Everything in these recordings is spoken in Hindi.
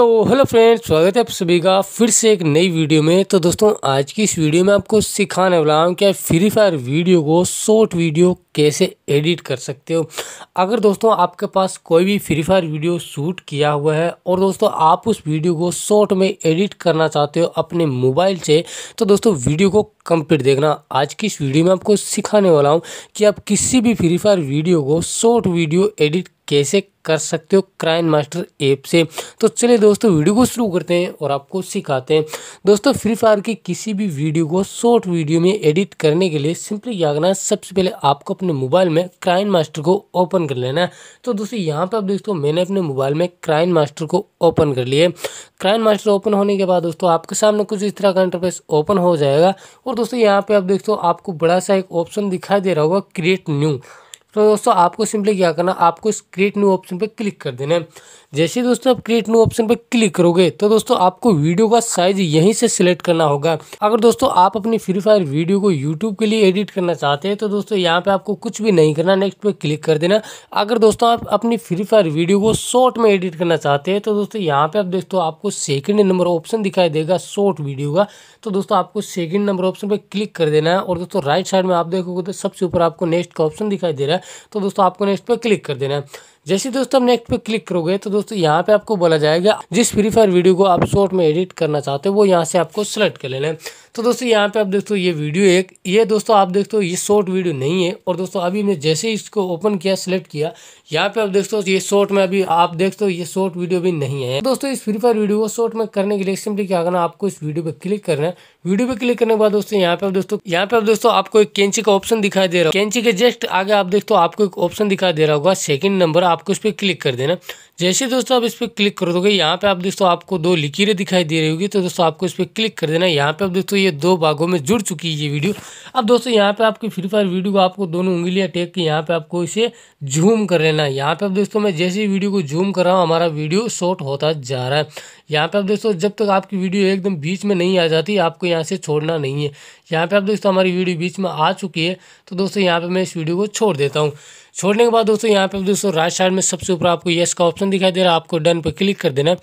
तो हेलो फ्रेंड्स स्वागत है आप सभी का फिर से एक नई वीडियो में तो दोस्तों आज की इस वीडियो में आपको सिखाने वाला हूँ कि फ्री फायर वीडियो को शॉर्ट वीडियो कैसे एडिट कर सकते हो अगर दोस्तों आपके पास कोई भी फ्री फायर वीडियो शूट किया हुआ है और दोस्तों आप उस वीडियो को शॉर्ट में एडिट करना चाहते हो अपने मोबाइल से तो दोस्तों वीडियो को कंप्लीट देखना आज की इस वीडियो में आपको सिखाने वाला हूँ कि आप किसी भी फ्री फायर वीडियो को शॉर्ट वीडियो एडिट कैसे कर सकते हो क्राइन मास्टर ऐप से तो चलिए दोस्तों वीडियो को शुरू करते हैं और आपको सिखाते हैं दोस्तों फ्री फायर की किसी भी वीडियो को शॉर्ट वीडियो में एडिट करने के लिए सिंपली क्या करना है सबसे पहले आपको अपने मोबाइल में क्राइन मास्टर को ओपन कर लेना है तो दोस्तों यहाँ पर आप दोस्तों मैंने अपने मोबाइल में क्राइन मास्टर को ओपन कर लिए क्राइन मास्टर ओपन होने के बाद दोस्तों आपके सामने कुछ इस तरह का इंटरफेस ओपन हो जाएगा और दोस्तों यहाँ पर आप दोस्तों आपको बड़ा सा एक ऑप्शन दिखाई दे रहा होगा क्रिएट न्यू तो दोस्तों आपको सिंपली क्या करना आपको इस क्रिएट न्यू ऑप्शन पर क्लिक कर देना है जैसे दोस्तों आप क्रिएट न्यू ऑप्शन पर क्लिक करोगे तो दोस्तों आपको वीडियो का साइज यहीं से सिलेक्ट करना होगा अगर दोस्तों आप अपनी फ्री फायर वीडियो को यूट्यूब के लिए एडिट करना चाहते हैं तो दोस्तों यहाँ पर आपको कुछ भी नहीं करना नेक्स्ट पर क्लिक कर देना अगर दोस्तों आप अपनी फ्री फायर वीडियो को शॉर्ट में एडिट करना चाहते हैं तो दोस्तों यहाँ पर आप दोस्तों आपको सेकेंड नंबर ऑप्शन दिखाई देगा शॉर्ट वीडियो का तो दोस्तों आपको सेकेंड नंबर ऑप्शन पर क्लिक कर देना है और दोस्तों राइट साइड में आप देखोगे तो सबसे ऊपर आपको नेक्स्ट का ऑप्शन दिखाई दे रहा है तो दोस्तों आपको नेक्स्ट पर क्लिक कर देना है जैसे दोस्तों आप नेक्स्ट पे क्लिक करोगे तो दोस्तों यहाँ पे आपको बोला जाएगा जिस फ्री फायर वीडियो को आप शॉर्ट में एडिट करना चाहते हो वो यहाँ से आपको सेलेक्ट कर लेना है तो दोस्तों यहाँ पे आप देखते हो ये वीडियो एक ये दोस्तों आप देखते हो ये शॉर्ट वीडियो नहीं है और दोस्तों अभी मैं जैसे ही इसको ओपन किया सिलेक्ट किया यहाँ पे आप देखते हो ये शॉर्ट में अभी आप देखते हो ये शॉर्ट वीडियो भी नहीं है दोस्तों इस फ्री फायर वीडियो को शॉर्ट में करने के लिए सिंपली क्या करना आपको इस वीडियो पे क्लिक करना है वीडियो पे क्लिक करने के बाद दोस्तों यहाँ पे आप दोस्तों यहाँ पे आप दोस्तों आपको एक कैंची का ऑप्शन दिखाई दे रहा है कैंची के जस्ट आगे आप देखते हो आपको एक ऑप्शन दिखाई दे रहा होगा सेकंड नंबर आपको इस पर क्लिक कर देना जैसे दोस्तों आप इस पर क्लिक कर दोगे तो यहाँ पे आप दोस्तों आपको दो लकीरें दिखाई दे रही होगी तो दोस्तों आपको इस पर क्लिक कर देना यहाँ पे अब दोस्तों ये दो भागों में जुड़ चुकी है ये वीडियो अब दोस्तों यहाँ पे आपकी फ्री फायर वीडियो को आपको दोनों उंगलियाँ टेक के यहाँ पे आपको इसे जूम कर लेना है यहाँ पे अब दोस्तों मैं जैसे वीडियो को जूम कर रहा हूँ हमारा वीडियो शॉर्ट होता जा रहा है यहाँ पे अब दोस्तों जब तक आपकी वीडियो एकदम बीच में नहीं आ जाती आपको यहाँ से छोड़ना नहीं है यहाँ पे आप दोस्तों हमारी वीडियो बीच में आ चुकी है तो दोस्तों यहाँ पे मैं इस वीडियो को छोड़ देता हूँ छोड़ने के बाद दोस्तों यहाँ पे दोस्तों राइट साइड में सबसे ऊपर आपको येस का ऑप्शन दिखाई दे रहा है आपको डन पर क्लिक कर देना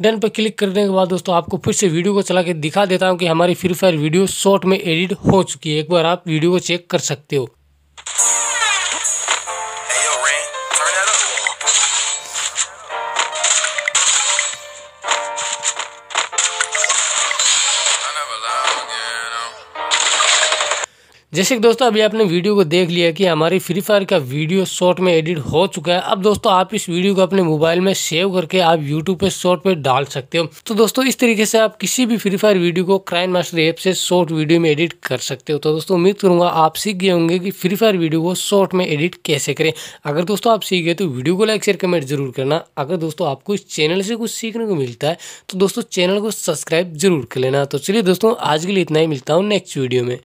डन पर क्लिक करने के बाद दोस्तों आपको फिर से वीडियो को चला के दिखा देता हूँ कि हमारी फ्री फायर वीडियो शॉर्ट में एडिट हो चुकी है एक बार आप वीडियो को चेक कर सकते हो जैसे कि दोस्तों अभी आपने वीडियो को देख लिया कि हमारी फ्री फायर का वीडियो शॉर्ट में एडिट हो चुका है अब दोस्तों आप इस वीडियो को अपने मोबाइल में सेव करके आप यूट्यूब पे शॉर्ट पे डाल सकते हो तो दोस्तों इस तरीके से आप किसी भी फ्री फायर वीडियो को क्राइम मास्टर ऐप से शॉर्ट वीडियो में एडिट कर सकते हो तो दोस्तों उम्मीद करूंगा आप सीख गए होंगे कि फ्री फायर वीडियो को शॉर्ट में एडिट कैसे करें अगर दोस्तों आप सीख गए तो वीडियो को लाइक शेयर कमेंट जरूर करना अगर दोस्तों आपको इस चैनल से कुछ सीखने को मिलता है तो दोस्तों चैनल को सब्सक्राइब जरूर कर लेना तो चलिए दोस्तों आज के लिए इतना ही मिलता हूँ नेक्स्ट वीडियो में